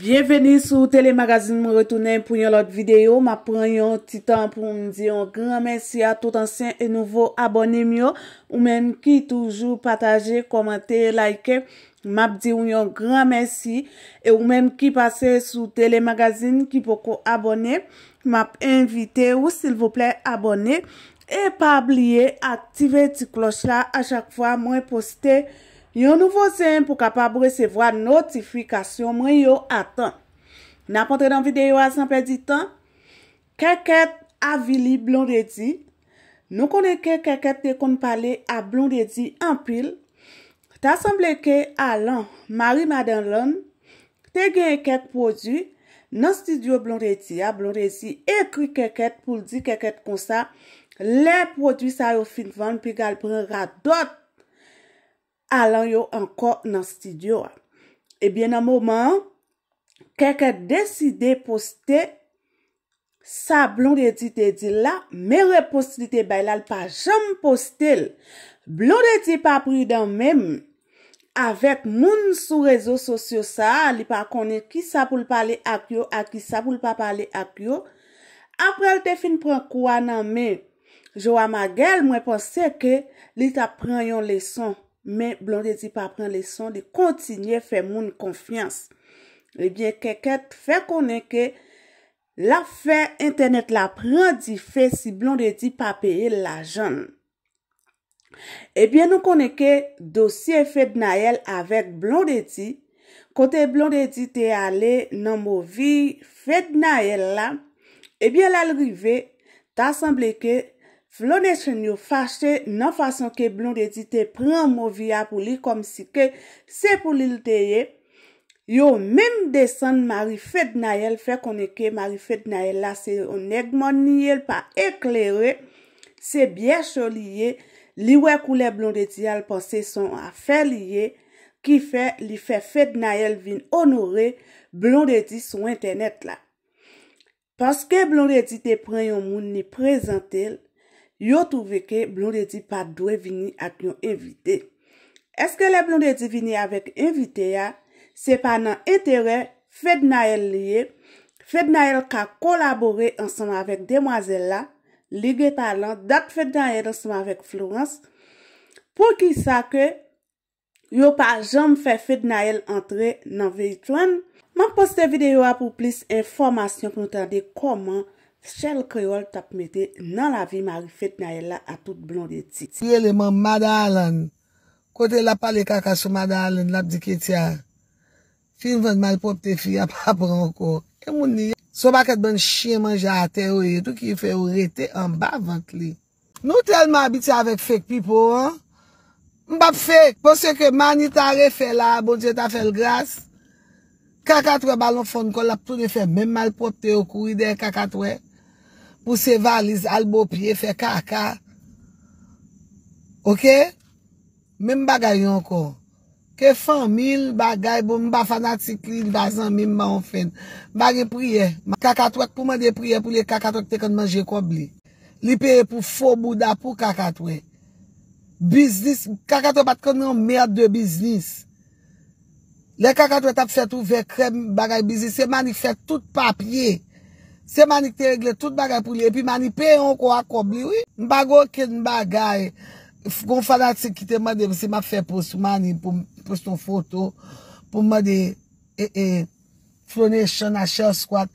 Bienveni sou telemagazine mwen retounen pou yon lot videyo. Ma pran yon titan pou mwen diyon gran mersi a tout ansyen e nouvo abonem yo. Ou men ki toujou pataje, komante, like, map diyon yon gran mersi. Ou men ki pase sou telemagazine ki poko abone, map invite ou sil vople abone. E pa ablie aktive ti klos la a chak fwa mwen poste video. Yon nouvo zem pou kapap bwesevwa notifikasyon mwen yo atan. Na pwantre dan videyo a sanpe di tan, Keket Avili Blond Redi, nou kone ke Keket te konpale a Blond Redi anpil, ta asemble ke alan Marie Madenlon, te genye kek produ nan studio Blond Redi. A Blond Redi ekri Keket pou di Keket konsa, le produ sa yo finvan pi gal prera dot. alan yo anko nan stidyo a. Ebyen nan mouman, keke deside poste, sa blon de di te di la, me reposte di te bay la, l pa jom poste l. Blon de di pa pridan mem, avet moun sou rezo sosyo sa, li pa konen ki sa pou l pale ak yo, a ki sa pou l pa pale ak yo. Aprel te fin pran kwa nan men, jo a ma gel, mwen pense ke li ta pran yon leson. men blon de di pa pran leson di kontinye fe moun konfians. Ebyen eh keket fe konen ke la fe internet la pran di fe si blon eh de di pa peye la jan. Ebyen nou konen ke dosye fe d'nael avek blon de di, kote eh blon de di te ale nan mou vi fe d'nael la, ebyen la lrive ta asemble ke, Flon e chen yo fache nan fason ke blon de di te pren mou via pou li kom si ke se pou li lteye, yo men desan Mari Fednael fe koneke Mari Fednael la se onegman niye lpa eklere, se bie choliye li wek ou le blon de di alpase son a fe liye ki fe li fe Fednael vin onore blon de di sou internet la. Paske blon de di te pren yon moun ni prezante l, yo touve ke blon de di pa dwe vini ak yon evite. Eske le blon de di vini avek evite ya, se pa nan entere, fed nael liye, fed nael ka kolabore ansanm avek demwazela, ligwe palan, dat fed nael ansanm avek Florence, pou ki sa ke yo pa jom fe fed nael entre nan veyit flan. Man poste videyo a pou plis informasyon pou nou tande koman Sel kreol tapmete nan la vi marifet na ella a tout blon de titi. Lele man madan lan, kote la pale kaka sou madan lan lap di ketya. Fin vende malprop te fiyan pa pran ko. E mouni, sou baket ban chie man jate we, tout ki fe ou rete an ba vant li. Nou tel ma abiti avek fek pipo an. Mbap fek, pwosye ke mani ta refe la, bonje ta fel gras. Kaka twe balon fon kon lap tou ne fe men malprop te ou kou ide kaka twe. Pou se valiz albo pye fe kaka. Ok? Mem bagay yon ko. Ke fan mil bagay pou mba fanatikli, bazan mim ba on fen. Bagay priye. Kakatwak pouman de priye pou le kakatwak te kon manje kobli. Li pye pou fo bouda pou kakatwak. Biznis, kakatwak pat kon nan merd de biznis. Le kakatwak tap se touve krem bagay biznis. Se mani fe tout papye. Se mani ki te regle tout bagay pou liye, pi mani pe yon kwa akobliwi, mbago ke mbagay, kon fadat se ki te mani, se ma fe pos mani pou poston foto, pou mani, e, e, Flonation Ashes Squad.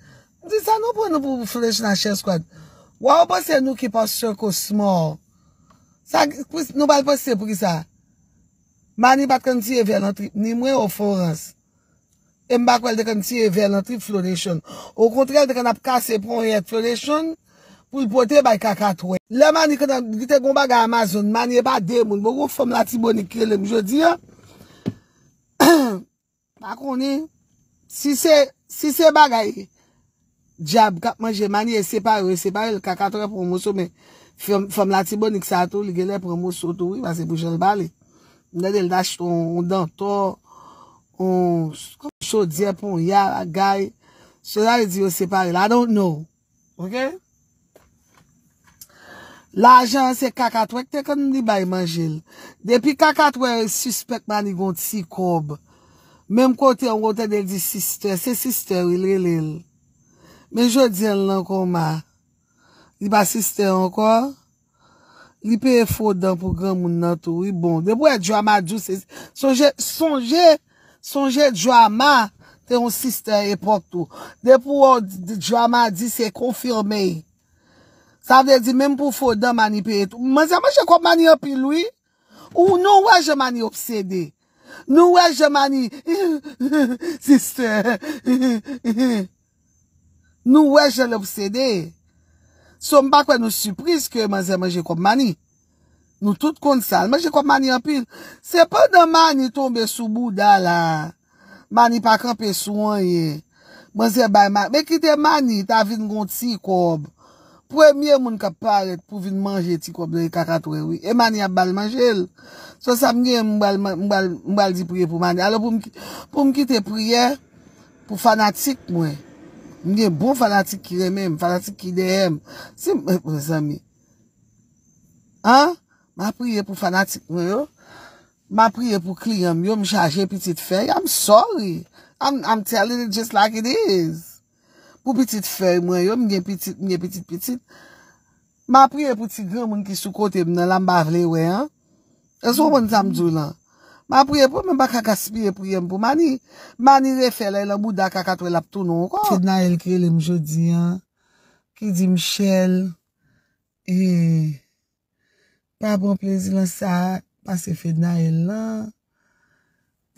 Di sa nou pou anou pou Flonation Ashes Squad? Wawo pa se nou ki pos choko smol? Sa nou bali pa se pou ki sa? Mani bakan ti evye anotri, ni mwen ou foransi. E mbak wèl dekèm si e velantri floration. Ou kontrel dekèm ap kase prong e floration, pou l'pote bè kakato wè. Le mani kèm, gite koumba gè Amazon, mani e pa demoun, mbogo fèm latibonik krelem. Je di ya, pakouni, si se, si se bagay, diab, mwen jè mani e separe, separe l'kakato wè promoso, fèm latibonik sa to, li gèlè promoso to, wè se pou jèl bale. Mwen el daj ton dan to, ou sou diè pou yal, a gay, sou la diyo separe. I don't know. Ok? La jan se kakatwe, te kon li ba imanjil. Depi kakatwe, suspect mani gonti si kob. Mem kote, an wote de di sister, se sister, li li li. Men jò diè lankon ma. Li ba sister ankon. Li pe e fò dan pou gran moun nan tou. I bon. De pou e djwa madjou se... Sonje... Sonje... Sonje Djoama te yon siste epotou. Depou yon Djoama di se konfirmey. Sa vde di menm pou foda mani pe etou. Mwenze mwenje kon mani api lwi. Ou nou wè jè mani obsede. Nou wè jè mani. Siste. Nou wè jè l'obsede. Son pa kwen nou sürpriz ke mwenze mwenje kon mani. Nou tout kon sal. Mwen jè kon mani anpil. Se pa nan mani tombe soubou da la. Mani pa krepe souan ye. Mwen se bay mani. Mwen kite mani ta vin gonti si kob. Pwè mwen moun ka paret pou vin manje ti kob. E, wi. e mani ap bal manjel. So sa mwen mbal di priye pou mani. Alo pou mkite priye. Pou fanatik mwen. Mwen mwen bon fanatik ki remem. Fanatik ki dehem. Se mwen mwen sami. An? Ma priye pou fanatik mwen yo. Ma priye pou kliyem. Yo mja aje pitit fey. I'm sorry. I'm telling it just like it is. Pou pitit fey mwen yo. Mwenye pitit, mwenye pitit, pitit. Ma priye pou ti grem mwen ki sou kote mnen. La mbavle we, an. E zo hmm. mwen tamdou la. Ma priye pou mwen baka kaspiye priyem pou. Mani, mani refele la mouda kakakwe la ptounon kon. Tit na el krele mjodi, an. Ki di Michelle. Eeeh. Pa bon plezi lan sa, pa se fede na el lan.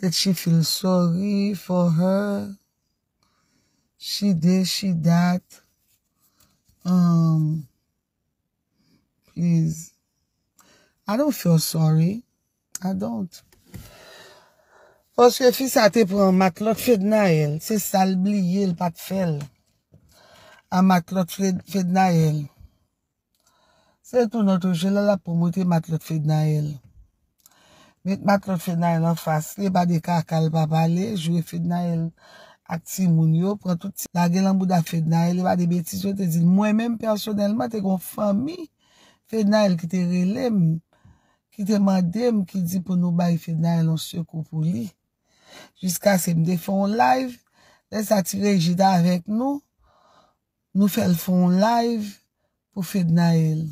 Let she feel sorry for her. She de, she dat. Um, please. I don't feel sorry. I don't. O se fi sa te pou an matlot fede na el. Se sal bliye l pat fel. An matlot fede na el. Se tou noto jelala pou mouti mat lot fedna el. Met mat lot fedna el an fas. Le ba de kaka al babale, jwe fedna el ati moun yo, pran touti lage lan bouda fedna el. Le ba de beti sou te zin mwen men personelman, te kon fami fedna el ki te relem, ki te mandem, ki di pou nou bay fedna el an seko pou li. Jiska se mde fon live, les ati rejida avek nou, nou fel fon live pou fedna el.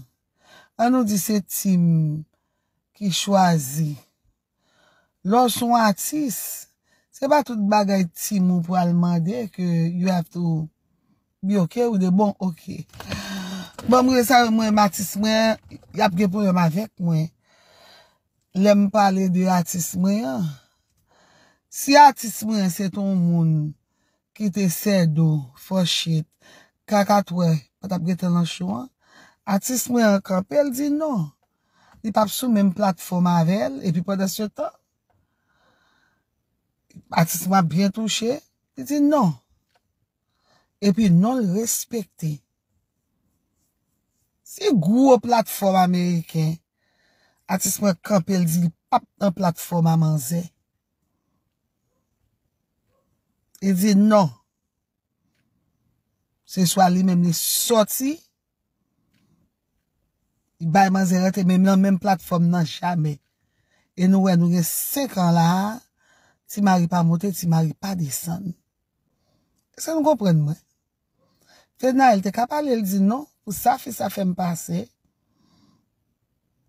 An nou di se tim ki chwazi. Lò son atis, se pa tout bagay tim ou pou alman de ke you have to be ok ou de bon ok. Bon mwen sa mwen mwen mwen atis mwen, yapge pou mwen avek mwen, lè mwen pale de atis mwen. Si atis mwen se ton moun ki te sè do, fò shet, kaka twe, pat apge telan chouan, Atis mwen an kompe, el di non. Li pap sou menm platform avèl, epi pou da sè tan. Atis mwen bien touche, el di non. Epi non l'respecte. Se y gwo platform ameriken, atis mwen kompe, el di, li pap nan platform amanzè. El di non. Se y swa li menm ni soti, I bay manze rete menm nan menm platform nan chame. E nou wè nou wè sekan la, ti mari pa motè, ti mari pa disan. E se nou gòpren mwen? Fè nan el te kapal el di nou, ou safi safem pase,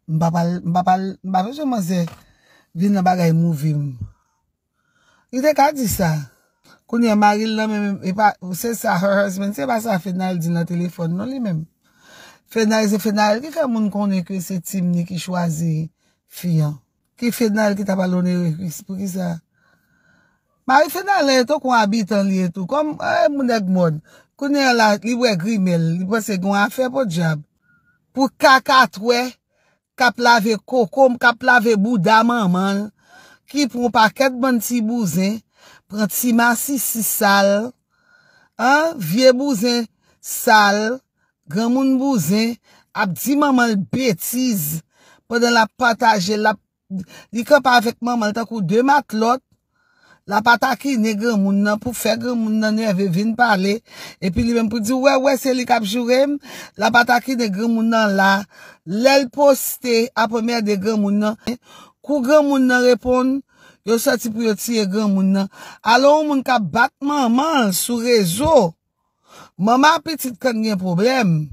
mbapal, mbapal, mbapal jè manze, vin nan bagay mouvim. Il te kad di sa, kounye mari lè menm, ou se sa husband, se basa fè nan el di nan telefon non li menm. Fè nan lè zè fè nan lè, ki fè moun konen kwe se tim ni ki chwazi fiyan? Ki fè nan lè ki tabalone wekwis pou ki sa? Ma yè fè nan lè, tou kon abit an li etou. Kom, e, moun ek moun, kounen la li wè grimel, li wè se gwen a fè pou djab. Pou kakat wè, kap lave kokom, kap lave bouda manman, ki proun pa ket bwant si bwouzen, proun ti masi si sal, an, vie bwouzen, sal, Gran moun bou zin ap di maman l betiz pwede la pataje la. Li kap avek maman l takou de matlot la pataki ne gran moun nan pou fe gran moun nan ne ave vin pale epi li men pou di we we se li kap jurem la pataki de gran moun nan la l el poste ap pweme de gran moun nan. Kou gran moun nan repon yo sa ti prioti e gran moun nan. Alo moun kap bat maman sou rezo Maman petit kon gen problem,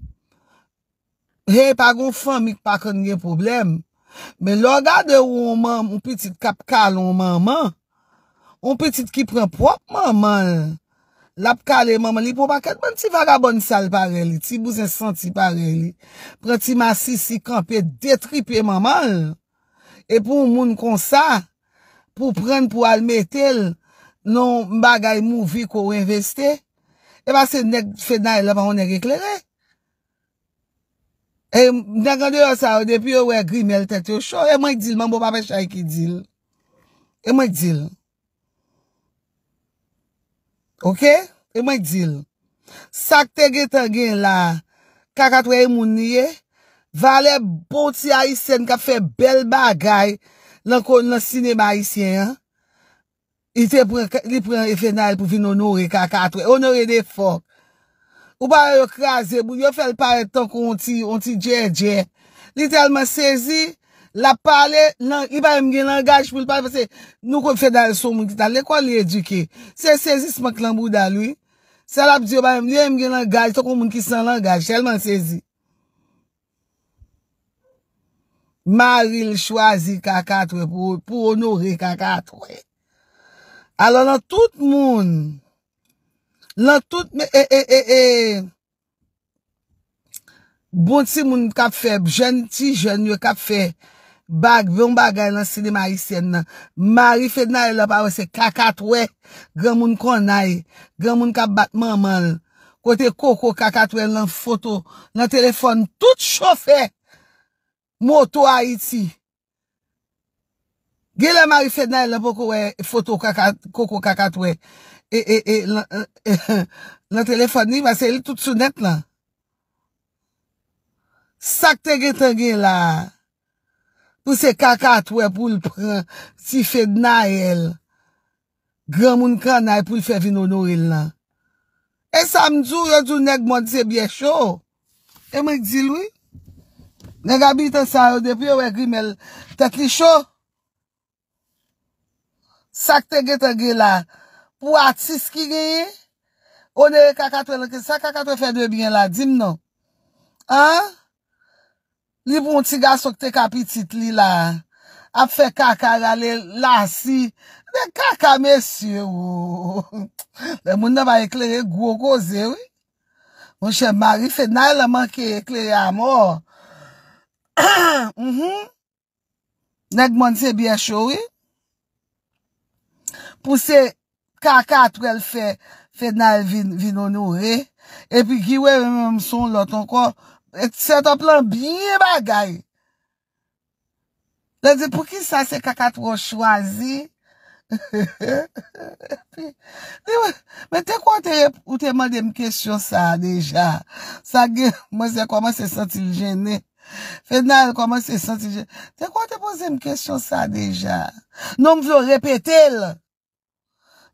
he pa gofamik pa kon gen problem, men loda de ou maman, ou petit kapkal ou maman, ou petit ki pren prop maman, lapkal e maman li pou paket, mwen ti vaga bon sal pare li, ti bou zesanti pare li, pren ti masi si kanpe detripe maman, e pou moun kon sa, pou pren pou almetel, non bagay mou vi ko investe, E pa se nek fè nan lè pa ou nek ek lè lè. E mnen gandè yo sa, depi yo wè grimèl tèt yo shò, e mwen dil, mwen bo papè chay ki dil. E mwen dil. Ok? E mwen dil. Sakte gè tangè la, kakat wè mounye, va le poti a isen ka fè bel bagay nan koun nan sinè ba isen ya. li pren efenari pou vin onore kakatwe, onore de fok. Ou ba yo krasi, yo fel pare ton kon ti dje dje, li telman sezi, la pale, li ba yon gen langaj pou lpare, nou kon fedare sou moun ki tal, le kon li edike, se sezi smak lanbou da lwi, se la bi diyo ba yon gen langaj, ton kon moun ki san langaj, telman sezi. Maril chwazi kakatwe pou onore kakatwe. Alo nan tout moun, nan tout moun, e, e, e, e, Bouti moun kapfe, jenti, jenye kapfe, bag, vyon bagay nan sinima hisyen nan, mari fed naye lopawese kakatwe, gen moun konay, gen moun kapbat mamal, kote koko kakatwe nan foto, nan telefon, tout chofe, moto Haiti. Gye le mari fèd nan el nan pou kowe foto kakat koko kakat wè. E e e. Nan e, e, telefon ni vase li tout sunet nan. Sak te ge tengen la. Ou se kakat wè pou l pren. Si fèd nan el. Gran moun kran nan e pou l fè vinon ou il nan. E sam zou yon zou neg moun zè biè chò. E mwen di lwi. Nega bit an san ronde pi. Ou e grimel. Tèt li chò. Sak te gete ge la. Pou atis ki ge ye. O ne e kaka to leke. Sak kaka to fe dwe byen la. Dime nou. Ha? Li pou moun ti ga sok te kapi tit li la. Ape fe kaka gale la si. De kaka mè sye wou. Moun ne va ekleri gwo gwo zè wou. Moun chè mari fe naye la manke ekleri a mò. Mhm. Nèk moun ti e byen chou wou. pou se kakat wè l fè fè nan vinonouè, epi ki wè mè mè mson lò ton kon, eti sè ton plan bine bagay. Lè di pou ki sa se kakat e wè chwazi? Mè te kon te repote mè dè mè kèsyon sa deja? Sa gen mè zè koman se santi l jene? Fè nan lè koman se santi l jene? Te kon te pose mè kèsyon sa deja? Non mè vlò repete lè?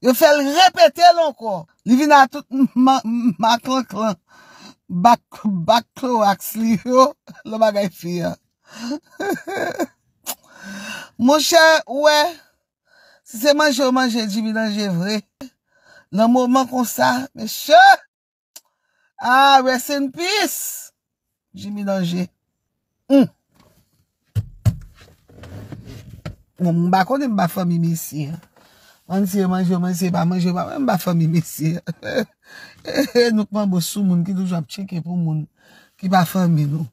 Yo fel repete lon kon. Li vi nan tout ma klan klan. Bak klo aks li yo. Lo bagay fi ya. Mon chan, we. Si se manjou manjou, jimi nanjou vre. Nan mou man kon sa. Me chan. Ah, rest in peace. Jimi nanjou. Hmm. Un. Mou mba kon de mba fwa mimi si ya. Anseye manje, anseye ba manje, ba mba fami mesye. E, Noukman bo sou moun ki doujwa p chenke pou moun ki ba fami nou.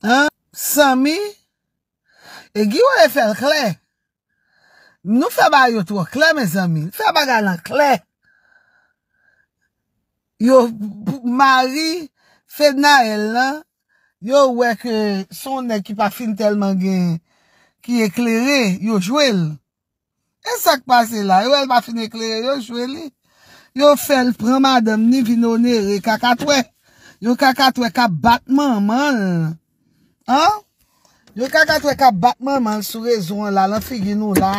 An, sami, e gi wale fel kle. Nou feba yo two kle me sami, feba gana kle. Yo mari fed na el lan, yo weke son de ki pa fin telman gen ki eklere, yo jwel. E sak pase la, yo el pa finik le, yo jwe li. Yo fel pran madem ni vinonere kaka twe. Yo kaka twe ka batman mal. Ha? Yo kaka twe ka batman mal sou rezon la, la figi nou la.